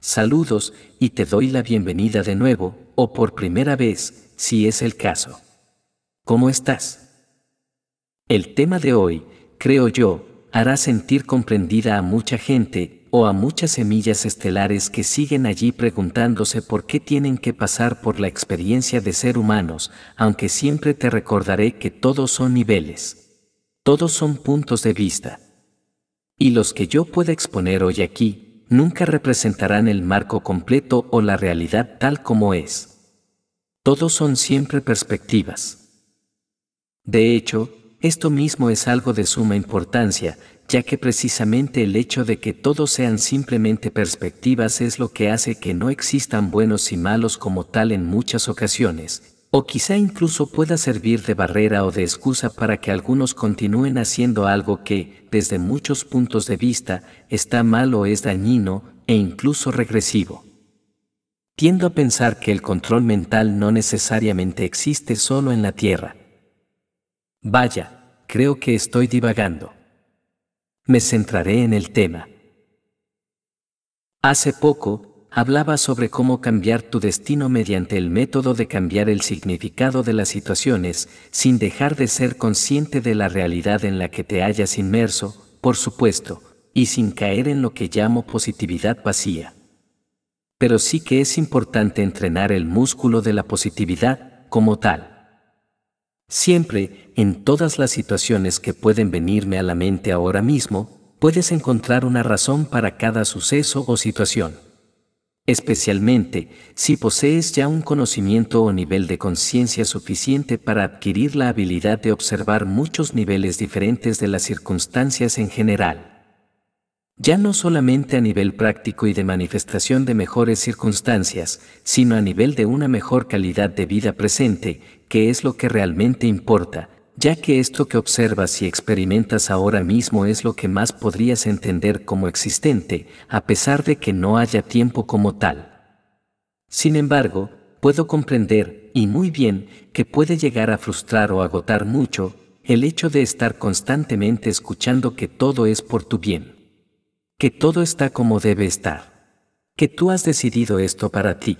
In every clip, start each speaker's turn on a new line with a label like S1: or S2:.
S1: Saludos y te doy la bienvenida de nuevo, o por primera vez, si es el caso. ¿Cómo estás? El tema de hoy, creo yo, hará sentir comprendida a mucha gente o a muchas semillas estelares que siguen allí preguntándose por qué tienen que pasar por la experiencia de ser humanos, aunque siempre te recordaré que todos son niveles. Todos son puntos de vista. Y los que yo pueda exponer hoy aquí, nunca representarán el marco completo o la realidad tal como es. Todos son siempre perspectivas. De hecho, esto mismo es algo de suma importancia, ya que precisamente el hecho de que todos sean simplemente perspectivas es lo que hace que no existan buenos y malos como tal en muchas ocasiones, o quizá incluso pueda servir de barrera o de excusa para que algunos continúen haciendo algo que, desde muchos puntos de vista, está mal o es dañino e incluso regresivo. Tiendo a pensar que el control mental no necesariamente existe solo en la Tierra. Vaya, creo que estoy divagando. Me centraré en el tema. Hace poco, hablaba sobre cómo cambiar tu destino mediante el método de cambiar el significado de las situaciones, sin dejar de ser consciente de la realidad en la que te hayas inmerso, por supuesto, y sin caer en lo que llamo positividad vacía. Pero sí que es importante entrenar el músculo de la positividad como tal. Siempre, en todas las situaciones que pueden venirme a la mente ahora mismo, puedes encontrar una razón para cada suceso o situación especialmente si posees ya un conocimiento o nivel de conciencia suficiente para adquirir la habilidad de observar muchos niveles diferentes de las circunstancias en general. Ya no solamente a nivel práctico y de manifestación de mejores circunstancias, sino a nivel de una mejor calidad de vida presente, que es lo que realmente importa, ya que esto que observas y experimentas ahora mismo es lo que más podrías entender como existente, a pesar de que no haya tiempo como tal. Sin embargo, puedo comprender, y muy bien, que puede llegar a frustrar o agotar mucho, el hecho de estar constantemente escuchando que todo es por tu bien. Que todo está como debe estar. Que tú has decidido esto para ti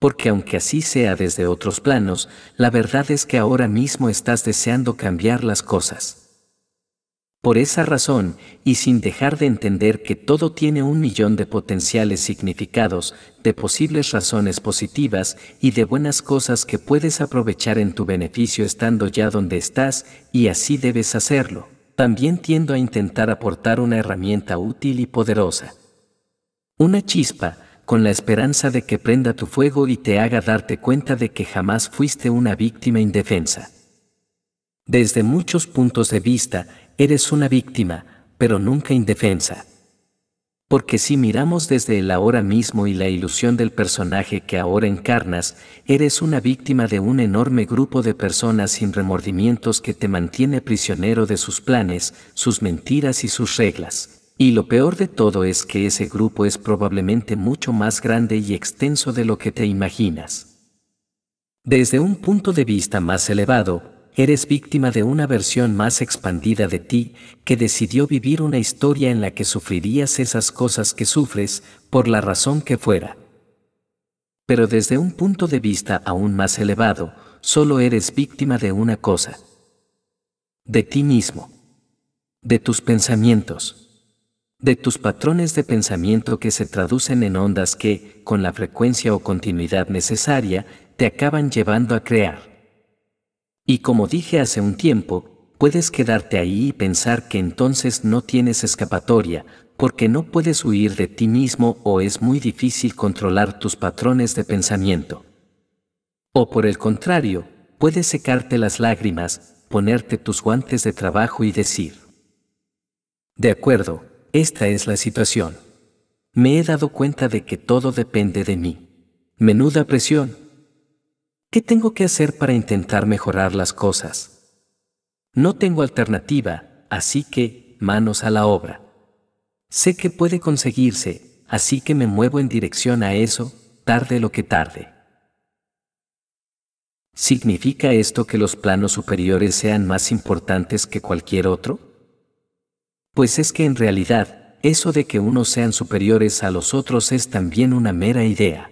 S1: porque aunque así sea desde otros planos, la verdad es que ahora mismo estás deseando cambiar las cosas. Por esa razón, y sin dejar de entender que todo tiene un millón de potenciales significados, de posibles razones positivas y de buenas cosas que puedes aprovechar en tu beneficio estando ya donde estás, y así debes hacerlo, también tiendo a intentar aportar una herramienta útil y poderosa. Una chispa, con la esperanza de que prenda tu fuego y te haga darte cuenta de que jamás fuiste una víctima indefensa. Desde muchos puntos de vista, eres una víctima, pero nunca indefensa. Porque si miramos desde el ahora mismo y la ilusión del personaje que ahora encarnas, eres una víctima de un enorme grupo de personas sin remordimientos que te mantiene prisionero de sus planes, sus mentiras y sus reglas. Y lo peor de todo es que ese grupo es probablemente mucho más grande y extenso de lo que te imaginas. Desde un punto de vista más elevado, eres víctima de una versión más expandida de ti que decidió vivir una historia en la que sufrirías esas cosas que sufres, por la razón que fuera. Pero desde un punto de vista aún más elevado, solo eres víctima de una cosa. De ti mismo. De tus pensamientos de tus patrones de pensamiento que se traducen en ondas que, con la frecuencia o continuidad necesaria, te acaban llevando a crear. Y como dije hace un tiempo, puedes quedarte ahí y pensar que entonces no tienes escapatoria, porque no puedes huir de ti mismo o es muy difícil controlar tus patrones de pensamiento. O por el contrario, puedes secarte las lágrimas, ponerte tus guantes de trabajo y decir, de acuerdo, esta es la situación. Me he dado cuenta de que todo depende de mí. Menuda presión. ¿Qué tengo que hacer para intentar mejorar las cosas? No tengo alternativa, así que, manos a la obra. Sé que puede conseguirse, así que me muevo en dirección a eso, tarde lo que tarde. ¿Significa esto que los planos superiores sean más importantes que cualquier otro? Pues es que en realidad, eso de que unos sean superiores a los otros es también una mera idea.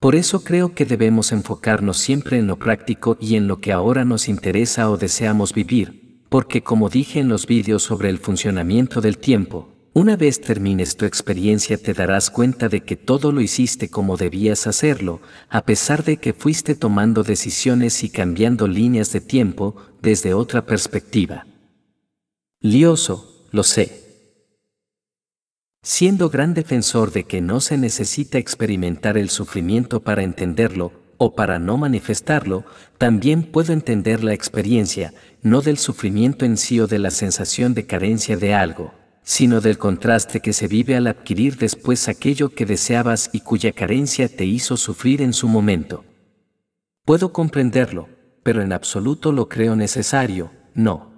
S1: Por eso creo que debemos enfocarnos siempre en lo práctico y en lo que ahora nos interesa o deseamos vivir, porque como dije en los vídeos sobre el funcionamiento del tiempo, una vez termines tu experiencia te darás cuenta de que todo lo hiciste como debías hacerlo, a pesar de que fuiste tomando decisiones y cambiando líneas de tiempo desde otra perspectiva. Lioso, lo sé. Siendo gran defensor de que no se necesita experimentar el sufrimiento para entenderlo, o para no manifestarlo, también puedo entender la experiencia, no del sufrimiento en sí o de la sensación de carencia de algo, sino del contraste que se vive al adquirir después aquello que deseabas y cuya carencia te hizo sufrir en su momento. Puedo comprenderlo, pero en absoluto lo creo necesario, no.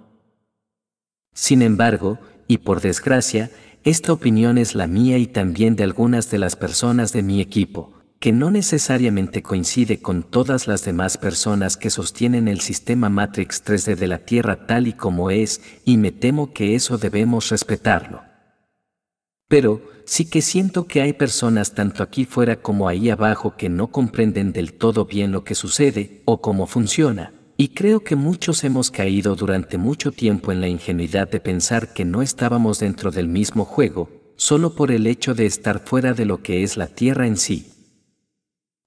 S1: Sin embargo, y por desgracia, esta opinión es la mía y también de algunas de las personas de mi equipo, que no necesariamente coincide con todas las demás personas que sostienen el sistema Matrix 3D de la Tierra tal y como es, y me temo que eso debemos respetarlo. Pero, sí que siento que hay personas tanto aquí fuera como ahí abajo que no comprenden del todo bien lo que sucede o cómo funciona, y creo que muchos hemos caído durante mucho tiempo en la ingenuidad de pensar que no estábamos dentro del mismo juego, solo por el hecho de estar fuera de lo que es la Tierra en sí.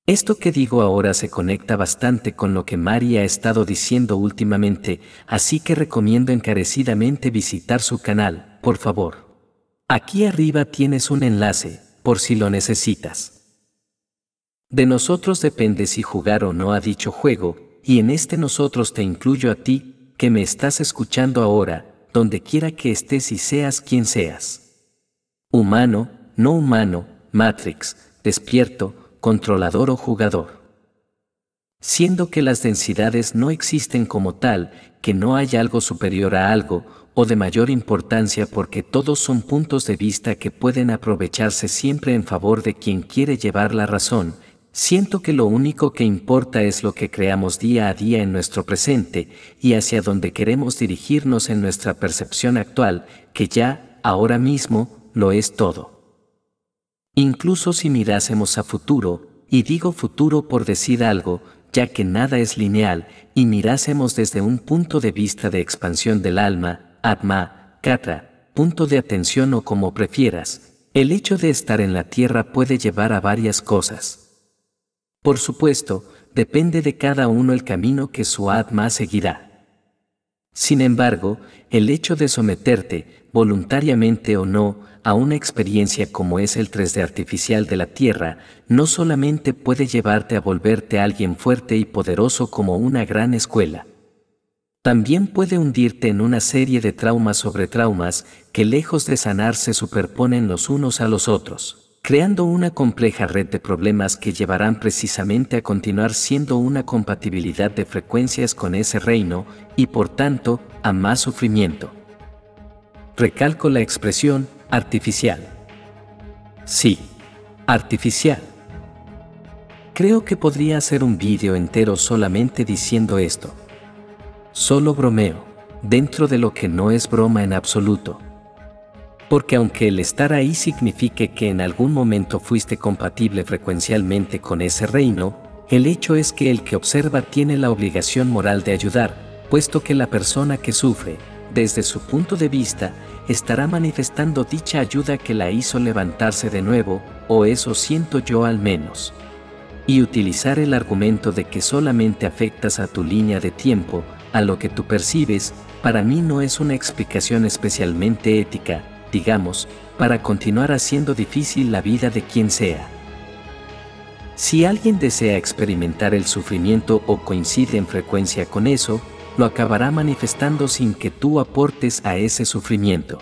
S1: Esto que digo ahora se conecta bastante con lo que Mari ha estado diciendo últimamente, así que recomiendo encarecidamente visitar su canal, por favor. Aquí arriba tienes un enlace, por si lo necesitas. De nosotros depende si jugar o no a dicho juego, y en este nosotros te incluyo a ti, que me estás escuchando ahora, donde quiera que estés y seas quien seas. Humano, no humano, Matrix, despierto, controlador o jugador. Siendo que las densidades no existen como tal, que no hay algo superior a algo, o de mayor importancia porque todos son puntos de vista que pueden aprovecharse siempre en favor de quien quiere llevar la razón, Siento que lo único que importa es lo que creamos día a día en nuestro presente y hacia donde queremos dirigirnos en nuestra percepción actual, que ya, ahora mismo, lo es todo. Incluso si mirásemos a futuro, y digo futuro por decir algo, ya que nada es lineal, y mirásemos desde un punto de vista de expansión del alma, atma, katra, punto de atención o como prefieras, el hecho de estar en la tierra puede llevar a varias cosas. Por supuesto, depende de cada uno el camino que su Atma seguirá. Sin embargo, el hecho de someterte, voluntariamente o no, a una experiencia como es el 3D artificial de la Tierra, no solamente puede llevarte a volverte alguien fuerte y poderoso como una gran escuela, también puede hundirte en una serie de traumas sobre traumas que lejos de sanar se superponen los unos a los otros creando una compleja red de problemas que llevarán precisamente a continuar siendo una compatibilidad de frecuencias con ese reino y por tanto a más sufrimiento. Recalco la expresión artificial. Sí, artificial. Creo que podría hacer un vídeo entero solamente diciendo esto. Solo bromeo, dentro de lo que no es broma en absoluto porque aunque el estar ahí signifique que en algún momento fuiste compatible frecuencialmente con ese reino, el hecho es que el que observa tiene la obligación moral de ayudar, puesto que la persona que sufre, desde su punto de vista, estará manifestando dicha ayuda que la hizo levantarse de nuevo, o eso siento yo al menos. Y utilizar el argumento de que solamente afectas a tu línea de tiempo, a lo que tú percibes, para mí no es una explicación especialmente ética, digamos, para continuar haciendo difícil la vida de quien sea. Si alguien desea experimentar el sufrimiento o coincide en frecuencia con eso, lo acabará manifestando sin que tú aportes a ese sufrimiento.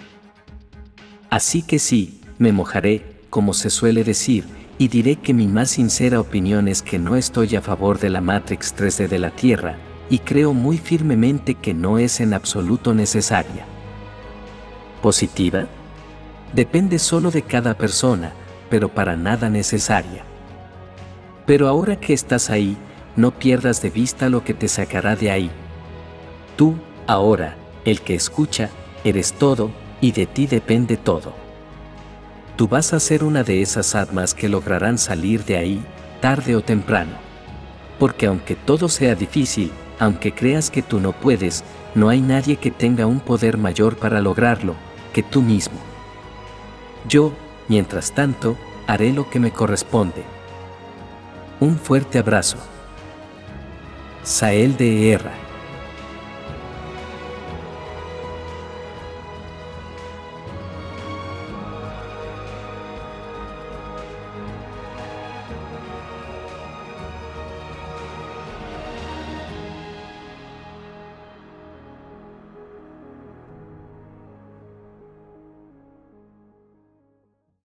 S1: Así que sí, me mojaré, como se suele decir, y diré que mi más sincera opinión es que no estoy a favor de la Matrix 3D de la Tierra, y creo muy firmemente que no es en absoluto necesaria positiva? Depende solo de cada persona, pero para nada necesaria. Pero ahora que estás ahí, no pierdas de vista lo que te sacará de ahí. Tú, ahora, el que escucha, eres todo, y de ti depende todo. Tú vas a ser una de esas almas que lograrán salir de ahí, tarde o temprano. Porque aunque todo sea difícil, aunque creas que tú no puedes, no hay nadie que tenga un poder mayor para lograrlo, tú mismo. Yo, mientras tanto, haré lo que me corresponde. Un fuerte abrazo. Sael de Erra.